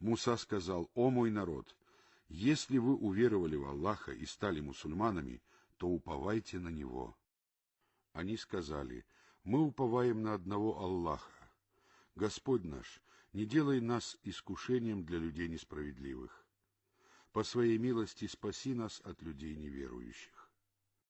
Муса сказал, «О мой народ, если вы уверовали в Аллаха и стали мусульманами, то уповайте на Него». Они сказали, «Мы уповаем на одного Аллаха. Господь наш, не делай нас искушением для людей несправедливых. По своей милости спаси нас от людей неверующих».